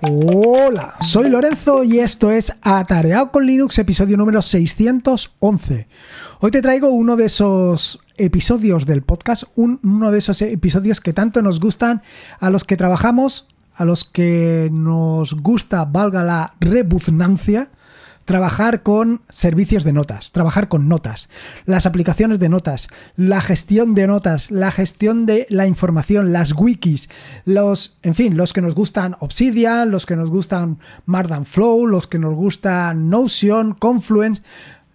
Hola, soy Lorenzo y esto es Atareado con Linux, episodio número 611. Hoy te traigo uno de esos episodios del podcast, uno de esos episodios que tanto nos gustan a los que trabajamos, a los que nos gusta, valga la rebuznancia, trabajar con servicios de notas, trabajar con notas, las aplicaciones de notas, la gestión de notas, la gestión de la información, las wikis, los, en fin, los que nos gustan Obsidian, los que nos gustan Mardan Flow, los que nos gustan Notion, Confluence,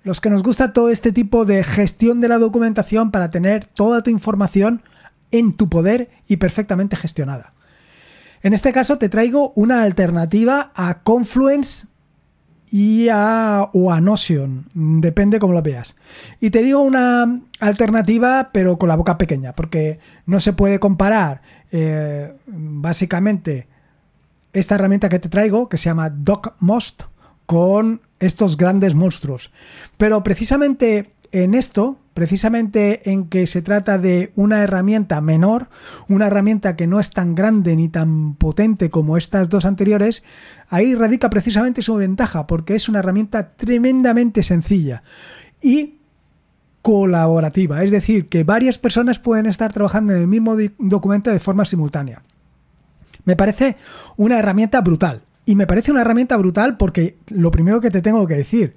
los que nos gusta todo este tipo de gestión de la documentación para tener toda tu información en tu poder y perfectamente gestionada. En este caso te traigo una alternativa a Confluence y a, o a Notion, depende cómo lo veas. Y te digo una alternativa, pero con la boca pequeña, porque no se puede comparar eh, básicamente esta herramienta que te traigo, que se llama DocMost, con estos grandes monstruos. Pero precisamente en esto, precisamente en que se trata de una herramienta menor, una herramienta que no es tan grande ni tan potente como estas dos anteriores, ahí radica precisamente su ventaja, porque es una herramienta tremendamente sencilla y colaborativa, es decir, que varias personas pueden estar trabajando en el mismo documento de forma simultánea. Me parece una herramienta brutal. Y me parece una herramienta brutal porque lo primero que te tengo que decir,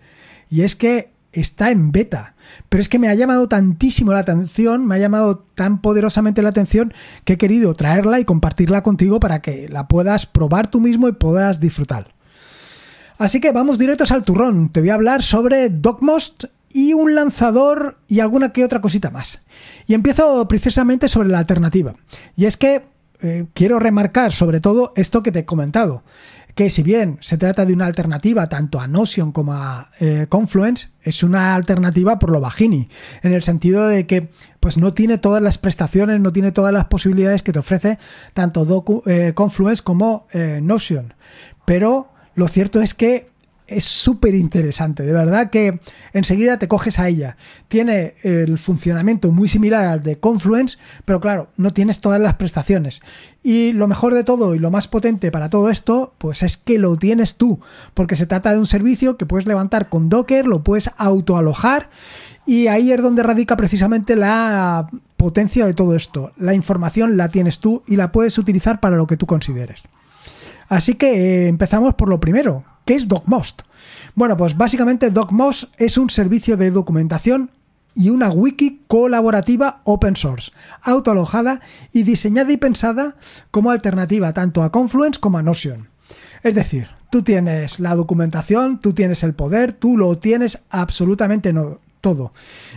y es que está en beta. Pero es que me ha llamado tantísimo la atención, me ha llamado tan poderosamente la atención que he querido traerla y compartirla contigo para que la puedas probar tú mismo y puedas disfrutar. Así que vamos directos al turrón. Te voy a hablar sobre Dogmost y un lanzador y alguna que otra cosita más. Y empiezo precisamente sobre la alternativa. Y es que eh, quiero remarcar sobre todo esto que te he comentado que si bien se trata de una alternativa tanto a Notion como a eh, Confluence, es una alternativa por lo bajini, en el sentido de que pues no tiene todas las prestaciones, no tiene todas las posibilidades que te ofrece tanto eh, Confluence como eh, Notion. Pero lo cierto es que es súper interesante, de verdad que enseguida te coges a ella. Tiene el funcionamiento muy similar al de Confluence, pero claro, no tienes todas las prestaciones. Y lo mejor de todo y lo más potente para todo esto, pues es que lo tienes tú, porque se trata de un servicio que puedes levantar con Docker, lo puedes autoalojar y ahí es donde radica precisamente la potencia de todo esto. La información la tienes tú y la puedes utilizar para lo que tú consideres. Así que eh, empezamos por lo primero, ¿Qué es DocMost? Bueno, pues básicamente DocMost es un servicio de documentación y una wiki colaborativa open source, autoalojada y diseñada y pensada como alternativa tanto a Confluence como a Notion. Es decir, tú tienes la documentación, tú tienes el poder, tú lo tienes absolutamente todo.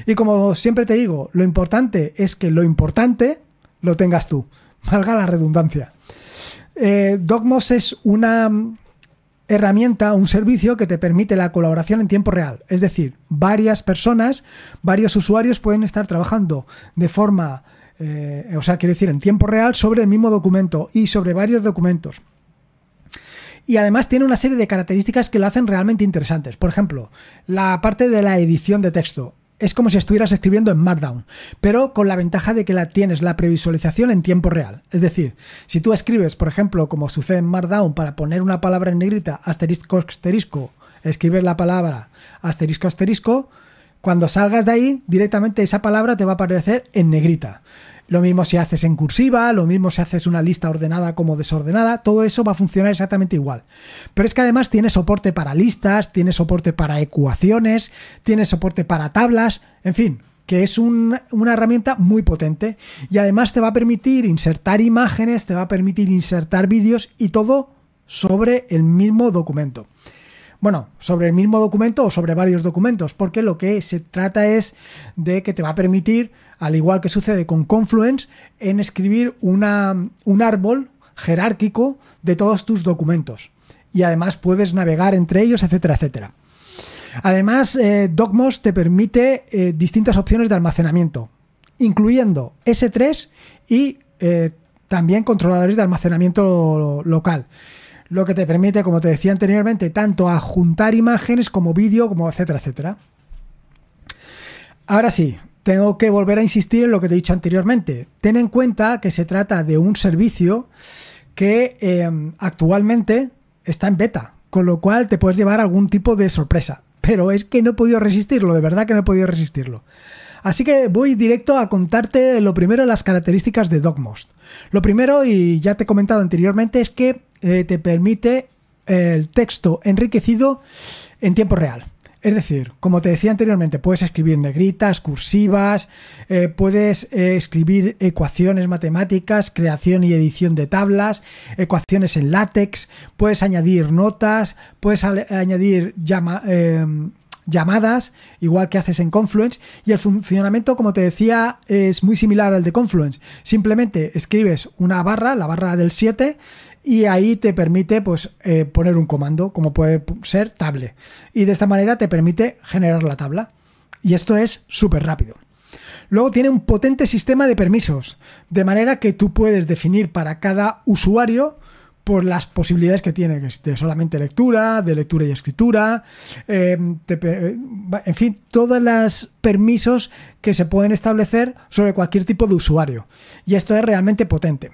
Y como siempre te digo, lo importante es que lo importante lo tengas tú, valga la redundancia. Eh, DocMost es una herramienta, un servicio que te permite la colaboración en tiempo real. Es decir, varias personas, varios usuarios pueden estar trabajando de forma, eh, o sea, quiero decir, en tiempo real sobre el mismo documento y sobre varios documentos. Y además tiene una serie de características que lo hacen realmente interesantes. Por ejemplo, la parte de la edición de texto es como si estuvieras escribiendo en Markdown, pero con la ventaja de que la tienes la previsualización en tiempo real. Es decir, si tú escribes, por ejemplo, como sucede en Markdown, para poner una palabra en negrita, asterisco, asterisco, escribir la palabra asterisco, asterisco, cuando salgas de ahí, directamente esa palabra te va a aparecer en negrita. Lo mismo si haces en cursiva, lo mismo si haces una lista ordenada como desordenada, todo eso va a funcionar exactamente igual. Pero es que además tiene soporte para listas, tiene soporte para ecuaciones, tiene soporte para tablas, en fin, que es una herramienta muy potente. Y además te va a permitir insertar imágenes, te va a permitir insertar vídeos y todo sobre el mismo documento bueno, sobre el mismo documento o sobre varios documentos, porque lo que se trata es de que te va a permitir al igual que sucede con Confluence, en escribir un árbol jerárquico de todos tus documentos. Y además puedes navegar entre ellos, etcétera, etcétera. Además, eh, te permite eh, distintas opciones de almacenamiento, incluyendo S3 y eh, también controladores de almacenamiento local. Lo que te permite, como te decía anteriormente, tanto adjuntar imágenes como vídeo, como etcétera, etcétera. Ahora sí, tengo que volver a insistir en lo que te he dicho anteriormente. Ten en cuenta que se trata de un servicio que em, actualmente está en beta, con lo cual te puedes llevar algún tipo de sorpresa. Pero es que no he podido resistirlo, de verdad que no he podido resistirlo. Así que voy directo a contarte lo primero las características de Dogmost. Lo primero, y ya te he comentado anteriormente, es que eh, te permite el texto enriquecido en tiempo real. Es decir, como te decía anteriormente, puedes escribir negritas, cursivas, eh, puedes eh, escribir ecuaciones matemáticas, creación y edición de tablas, ecuaciones en látex, puedes añadir notas, puedes añadir em, llamadas, igual que haces en Confluence, y el funcionamiento, como te decía, es muy similar al de Confluence. Simplemente escribes una barra, la barra del 7, y ahí te permite pues, eh, poner un comando, como puede ser table. Y de esta manera te permite generar la tabla. Y esto es súper rápido. Luego tiene un potente sistema de permisos, de manera que tú puedes definir para cada usuario por las posibilidades que tiene, de solamente lectura, de lectura y escritura, em, eh, en fin, todos los permisos que se pueden establecer sobre cualquier tipo de usuario. Y esto es realmente potente.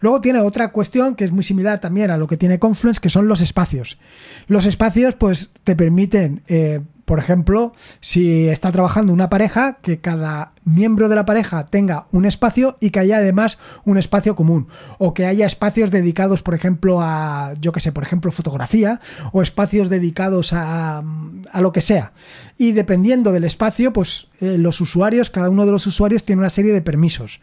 Luego tiene otra cuestión que es muy similar también a lo que tiene Confluence, que son los espacios. Los espacios, pues, te permiten, eh, por ejemplo, si está trabajando una pareja, que cada miembro de la pareja tenga un espacio y que haya además un espacio común. O que haya espacios dedicados, por ejemplo, a, yo que sé, por ejemplo, fotografía, o espacios dedicados a, a lo que sea. Y dependiendo del espacio, pues eh, los usuarios, cada uno de los usuarios tiene una serie de permisos.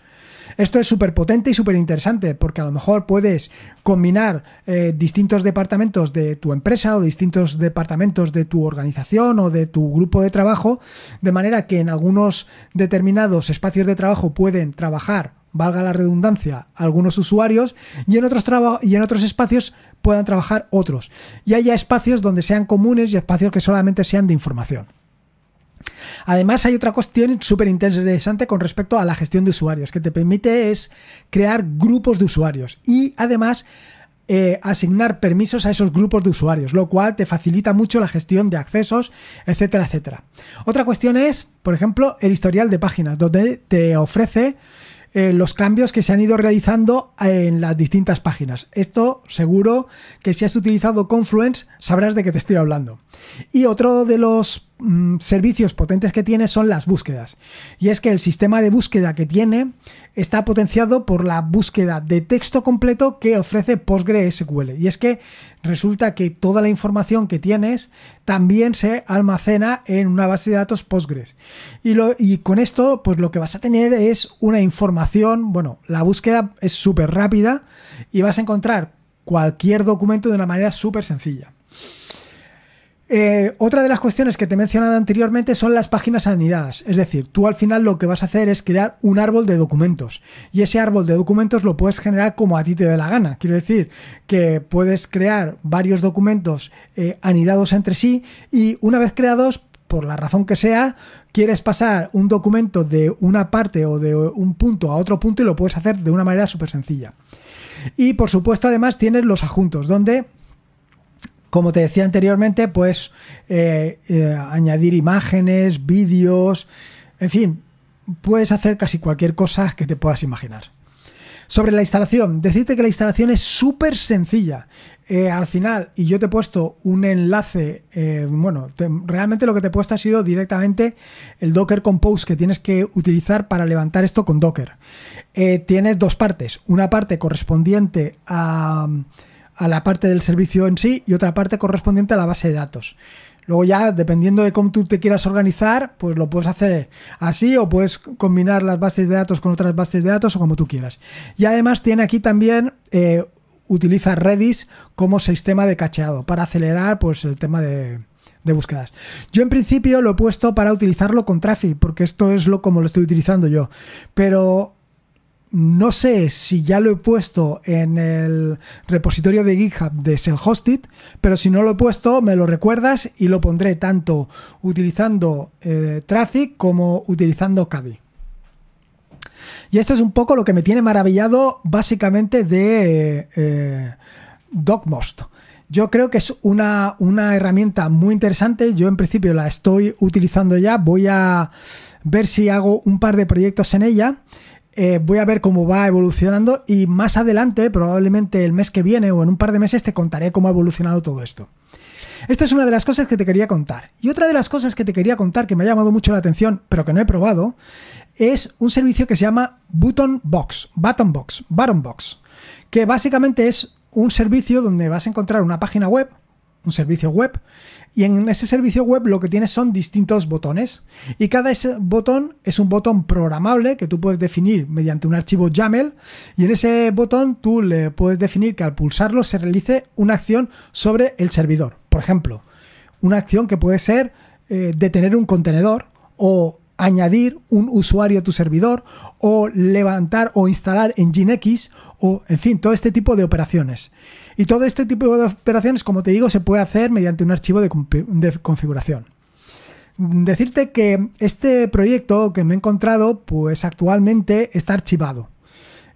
Esto es súper potente y súper interesante porque a lo mejor puedes combinar eh, distintos departamentos de tu empresa o distintos departamentos de tu organización o de tu grupo de trabajo, de manera que en algunos determinados espacios de trabajo pueden trabajar valga la redundancia, algunos usuarios y en otros, y en otros espacios puedan trabajar otros. Y haya espacios donde sean comunes y espacios que solamente sean de información. Además, hay otra cuestión súper interesante con respecto a la gestión de usuarios, que te permite es crear grupos de usuarios y además eh, asignar permisos a esos grupos de usuarios, lo cual te facilita mucho la gestión de accesos, etcétera, etcétera. Otra cuestión es, por ejemplo, el historial de páginas, donde te ofrece eh, los cambios que se han ido realizando eh, en las distintas páginas. Esto seguro que si has utilizado Confluence sabrás de qué te estoy hablando. Y otro de los Mm, servicios potentes que tiene son las búsquedas. Y es que el sistema de búsqueda que tiene está potenciado por la búsqueda de texto completo que ofrece PostgreSQL. Y es que resulta que toda la información que tienes también se almacena en una base de datos Postgres. Y, y con esto, pues lo que vas a tener es una información, bueno, la búsqueda es súper rápida y vas a encontrar cualquier documento de una manera súper sencilla. Eh, otra de las cuestiones que te he mencionado anteriormente son las páginas anidadas. Es decir, tú al final lo que vas a hacer es crear un árbol de documentos. Y ese árbol de documentos lo puedes generar como a ti te dé la gana. Quiero decir que puedes crear varios documentos eh, anidados entre sí y una vez creados, por la razón que sea, quieres pasar un documento de una parte o de un punto a otro punto y lo puedes hacer de una manera súper sencilla. Y por supuesto, además, tienes los adjuntos, donde como te decía anteriormente, pues eh, eh, añadir imágenes, vídeos, en fin, puedes hacer casi cualquier cosa que te puedas imaginar. Sobre la instalación, decirte que la instalación es súper sencilla. Eh, al final, y yo te he puesto un enlace, bueno, realmente lo que te he puesto ha sido directamente el Docker Compose que tienes que utilizar para levantar esto con Docker. tienes dos partes, una parte correspondiente a a la parte del servicio en sí y otra parte correspondiente a la base de datos. Luego ya, dependiendo de cómo tú te quieras organizar, pues lo puedes hacer así o puedes combinar las bases de datos con otras bases de datos o como tú quieras. Y además tiene aquí también, eh, utiliza Redis como sistema de cacheado para acelerar pues el tema de, de búsquedas. Yo en principio lo he puesto para utilizarlo con Traffic, porque esto es lo como lo estoy utilizando yo. Pero no sé si ya lo he puesto en el repositorio de GitHub de self pero si no lo he puesto, me lo recuerdas y lo pondré tanto utilizando eh, Traffic como utilizando Kaby. Y esto es un poco lo que me tiene maravillado básicamente de eh, DocMost. Yo creo que es una, una herramienta muy interesante. Yo en principio la estoy utilizando ya. Voy a ver si hago un par de proyectos en ella. Eh, voy a ver cómo va evolucionando y más adelante, probablemente el mes que viene o en un par de meses, te contaré cómo ha evolucionado todo esto. Esto es una de las cosas que te quería contar. Y otra de las cosas que te quería contar que me ha llamado mucho la atención, pero que no he probado, es un servicio que se llama Button Box, Button Box, Button Box, que básicamente es un servicio donde vas a encontrar una página web, un servicio web, y en ese servicio web lo que tienes son distintos botones. Y cada ese botón es un botón programable que tú puedes definir mediante un archivo YAML. Y en ese botón tú le puedes definir que al pulsarlo se realice una acción sobre el servidor. Por ejemplo, una acción que puede ser eh, detener un contenedor o añadir un usuario a tu servidor o levantar o instalar en Nginx o, en fin, todo este tipo de operaciones. Y todo este tipo de operaciones, como te digo, se puede hacer mediante un archivo de, configuración. Decirte que este proyecto que me he encontrado, pues actualmente está archivado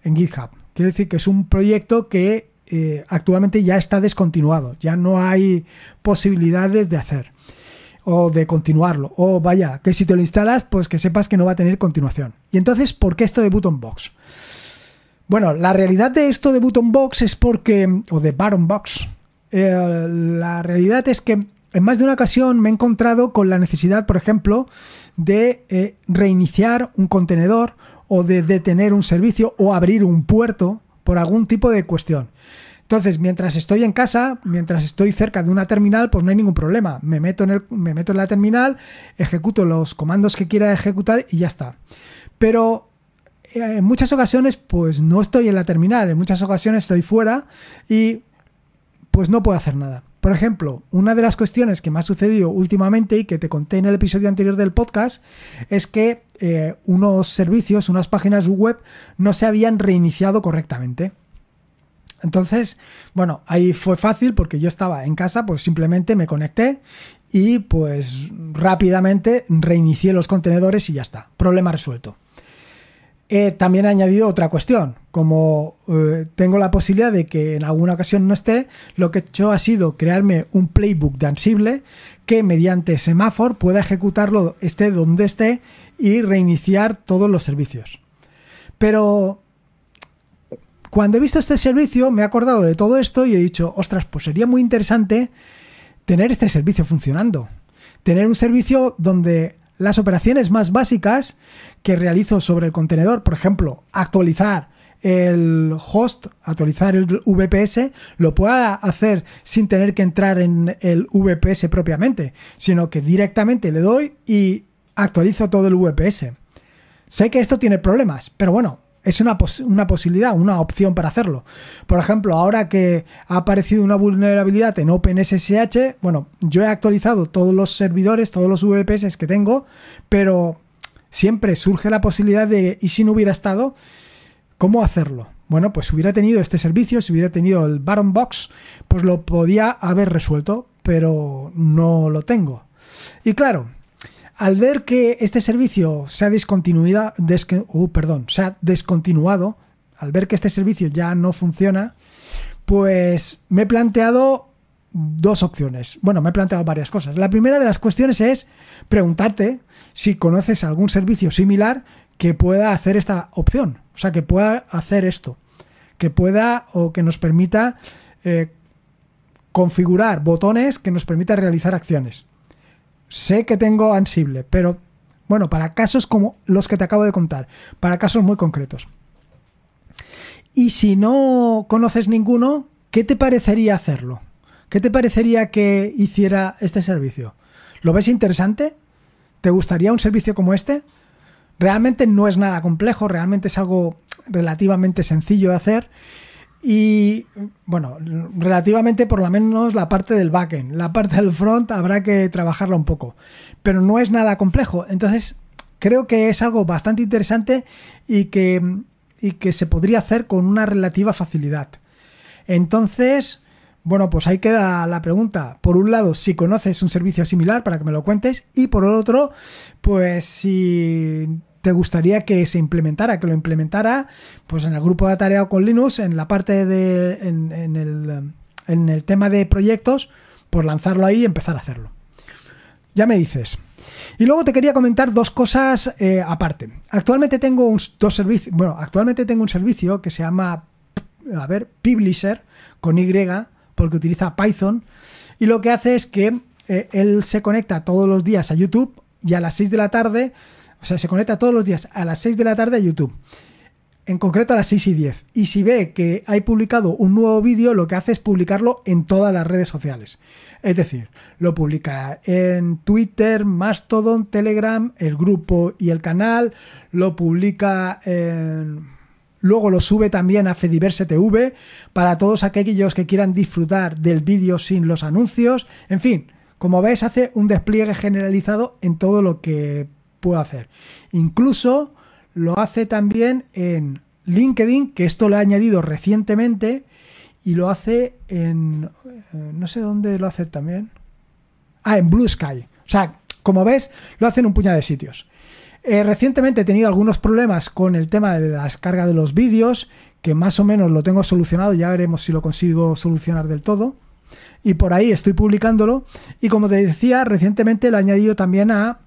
en GitHub. Quiero decir que es un proyecto que eh, actualmente ya está descontinuado, ya no hay posibilidades de hacer o de continuarlo. O vaya, que si te lo instalas, pues que sepas que no va a tener continuación. Y entonces, ¿por qué esto de Button Box? Bueno, la realidad de esto de Button Box es porque, o de Baron Box, eh, la realidad es que en más de una ocasión me he encontrado con la necesidad, por ejemplo, de eh, reiniciar un contenedor o de detener un servicio o abrir un puerto por algún tipo de cuestión. Entonces, mientras estoy en casa, mientras estoy cerca de una terminal, pues no hay ningún problema. Me meto en, me meto en la terminal, ejecuto los comandos que quiera ejecutar y ya está. Pero eh, en muchas ocasiones, pues no estoy en la terminal, en muchas ocasiones estoy fuera y pues no puedo hacer nada. Por ejemplo, una de las cuestiones que me ha sucedido últimamente y que te conté en el episodio anterior del podcast es que eh, unos servicios, unas páginas web no se habían reiniciado correctamente. Entonces, bueno, ahí fue fácil porque yo estaba en casa, pues simplemente me conecté y pues rápidamente reinicié los contenedores y ya está, problema resuelto. Eh, también he añadido otra cuestión. Como eh, tengo la posibilidad de que en alguna ocasión no esté, lo que he hecho ha sido crearme un playbook de Ansible que mediante semáforo pueda ejecutarlo esté donde esté y reiniciar todos los servicios. Pero cuando he visto este servicio me he acordado de todo esto y he dicho, ostras, pues sería muy interesante tener este servicio funcionando. Tener un servicio donde las operaciones más básicas que realizo sobre el contenedor, por ejemplo, actualizar el host, actualizar el VPS, lo pueda hacer sin tener que entrar en el VPS propiamente, sino que directamente le doy y actualizo todo el VPS. Sé que esto tiene problemas, pero bueno, es una, una posibilidad, una opción para hacerlo. Por ejemplo, ahora que ha aparecido una vulnerabilidad en OpenSSH, bueno, yo he actualizado todos los servidores, todos los VPS que tengo, pero siempre surge la posibilidad de, ¿y si no hubiera estado? ¿Cómo hacerlo? Bueno, pues hubiera tenido este servicio, si hubiera tenido el Baron Box, pues lo podía haber resuelto, pero no lo tengo. Y claro, al ver que este servicio se ha, discontinuado, uh, perdón, se ha descontinuado, al ver que este servicio ya no funciona, pues me he planteado dos opciones. Bueno, me he planteado varias cosas. La primera de las cuestiones es preguntarte si conoces algún servicio similar que pueda hacer esta opción, o sea, que pueda hacer esto, que pueda o que nos permita eh, configurar botones que nos permita realizar acciones. Sé que tengo Ansible, pero bueno, para casos como los que te acabo de contar, para casos muy concretos. Y si no conoces ninguno, ¿qué te parecería hacerlo? ¿Qué te parecería que hiciera este servicio? ¿Lo ves interesante? ¿Te gustaría un servicio como este? Realmente no es nada complejo, realmente es algo relativamente sencillo de hacer y bueno, relativamente por lo menos la parte del backend. La parte del front habrá que trabajarla un poco. Pero no es nada complejo. Entonces, creo que es algo bastante interesante y que, que se podría hacer con una relativa facilidad. Entonces, bueno, pues ahí queda la pregunta. Por un lado, si conoces un servicio similar para que me lo cuentes y por otro, pues si te gustaría que se implementara, que lo implementara pues en el grupo de tarea con Linux, en la parte de. en, el, tema de proyectos, por pues lanzarlo ahí y empezar a hacerlo. Ya me dices. Y luego te quería comentar dos cosas eh, aparte. Actualmente tengo un, dos servicios. Bueno, actualmente tengo un servicio que se llama. A ver, Publisher con Y, porque utiliza Python. Y lo que hace es que eh, él se conecta todos los días a YouTube y a las 6 de la tarde o sea, se conecta todos los días a las 6 de la tarde a YouTube. En concreto a las 6 y 10. Y si ve que hay publicado un nuevo vídeo, lo que hace es publicarlo en todas las redes sociales. Es decir, lo publica en Twitter, Mastodon, Telegram, el grupo y el canal. Lo publica en... Luego lo sube también a Fediverse TV para todos aquellos que quieran disfrutar del vídeo sin los anuncios. En fin, como veis, hace un despliegue generalizado en todo lo que puedo hacer. Incluso lo hace también en LinkedIn, que esto lo ha añadido recientemente, y lo hace en... Eh, no sé dónde lo hace también. Ah, en Blue Sky. O sea, como ves, lo hace en un puñado de sitios. Eh, recientemente he tenido algunos problemas con el tema de la descarga de los vídeos, que más o menos lo tengo solucionado, ya veremos si lo consigo solucionar del todo. Y por ahí estoy publicándolo. Y como te decía, recientemente lo he añadido también a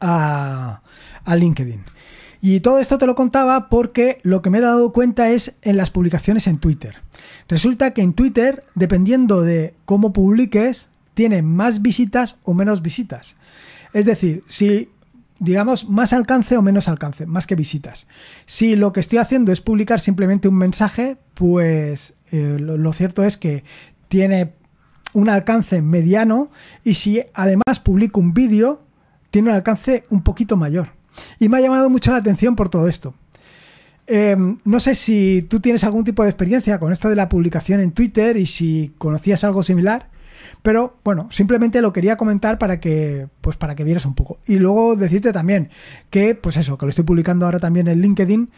a, LinkedIn. Y todo esto te lo contaba porque lo que me he dado cuenta es en las publicaciones en Twitter. Resulta que en Twitter, dependiendo de cómo publiques, tiene más visitas o menos visitas. Es decir, si digamos más alcance o menos alcance, más que visitas. Si lo que estoy haciendo es publicar simplemente un mensaje, pues eh, lo, lo cierto es que tiene un alcance mediano y si además publico un vídeo, tiene un alcance un poquito mayor. Y me ha llamado mucho la atención por todo esto. Em, no sé si tú tienes algún tipo de experiencia con esto de la publicación en Twitter y si conocías algo similar, pero bueno, simplemente lo quería comentar para que, pues para que vieras un poco. Y luego decirte también que, pues eso, que lo estoy publicando ahora también en LinkedIn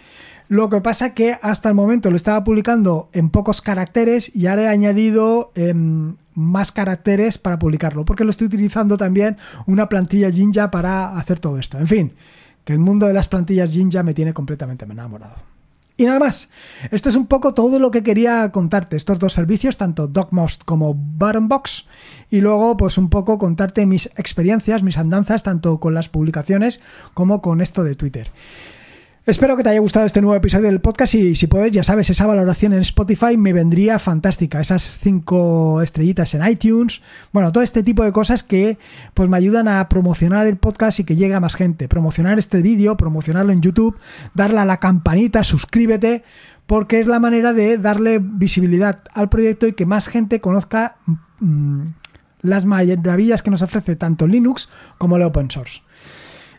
lo que pasa que hasta el momento lo estaba publicando en pocos caracteres y ahora he añadido em, más caracteres para publicarlo, porque lo estoy utilizando también una plantilla Jinja para hacer todo esto. En fin, que el mundo de las plantillas Jinja me tiene completamente enamorado. Y nada más, esto es un poco todo lo que quería contarte, estos dos servicios, tanto DocMost como ButtonBox, y luego pues un poco contarte mis experiencias, mis andanzas, tanto con las publicaciones como con esto de Twitter. Espero que te haya gustado este nuevo episodio del podcast y si puedes, ya sabes, esa valoración en Spotify me vendría fantástica. Esas cinco estrellitas en iTunes, bueno, todo este tipo de cosas que pues me ayudan a promocionar el podcast y que llegue a más gente. Promocionar este vídeo, promocionarlo en YouTube, darle a la campanita, suscríbete, porque es la manera de darle visibilidad al proyecto y que más gente conozca mm, las maravillas que nos ofrece tanto Linux como el open source.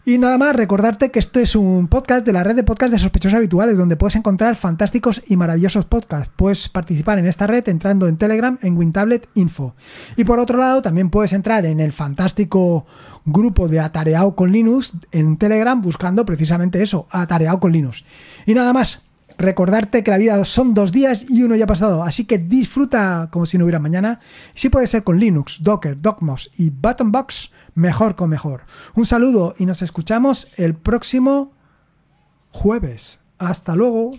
Y nada más, recordarte que esto es un podcast de la red de podcasts de sospechosos habituales, donde puedes encontrar fantásticos y maravillosos podcasts. Puedes participar en esta red entrando en Telegram en WinTablet Info. Y por otro lado, también puedes entrar en el fantástico grupo de Atareado con Linux en Telegram buscando precisamente eso, Atareado con Linux. Y nada más, recordarte que la vida son dos días y uno ya ha pasado, así que disfruta como si no hubiera mañana. Si puede ser con Linux, Docker, Docmos y Buttonbox, mejor con mejor. Un saludo y nos escuchamos el próximo jueves. Hasta luego.